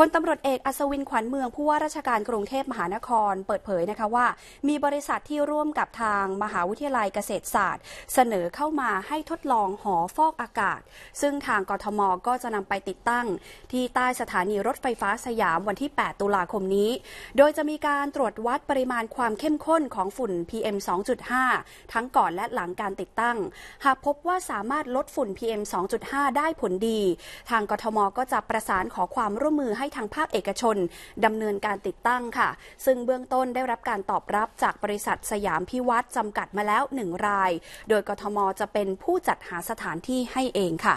พลตำรวจเอกอัศวินขวัญเมืองผู้ว่าราชการกรุงเทพมหานคร เปิดเผยนะคะว่า มีบริษัทที่ร่วมกับทางมหาวิทยาลัยเกษตรศาสตร์ เสนอเข้ามาให้ทดลองหอฟอกอากาศ ซึ่งทางกทมก็จะนำไปติดตั้ง ที่ใต้สถานีรถไฟฟ้าสยามวันที่ 8 ตุลาคมนี้ โดยจะมีการตรวจวัดปริมาณความเข้มข้นของฝุ่น PM 2.5 ทั้งก่อนและหลังการติดตั้งหากพบว่าสามารถลดฝุ่น PM 2.5 ได้ผลดี ทางกทมก็จะประสานขอความร่วมมือใหให้ทางภาคเอกชนดำเนินการติดตั้งค่ะ ซึ่งเบื้องต้นได้รับการตอบรับจากบริษัทสยามพิวัตรจำกัดมาแล้วหนึ่งราย โดยกทมจะเป็นผู้จัดหาสถานที่ให้เองค่ะ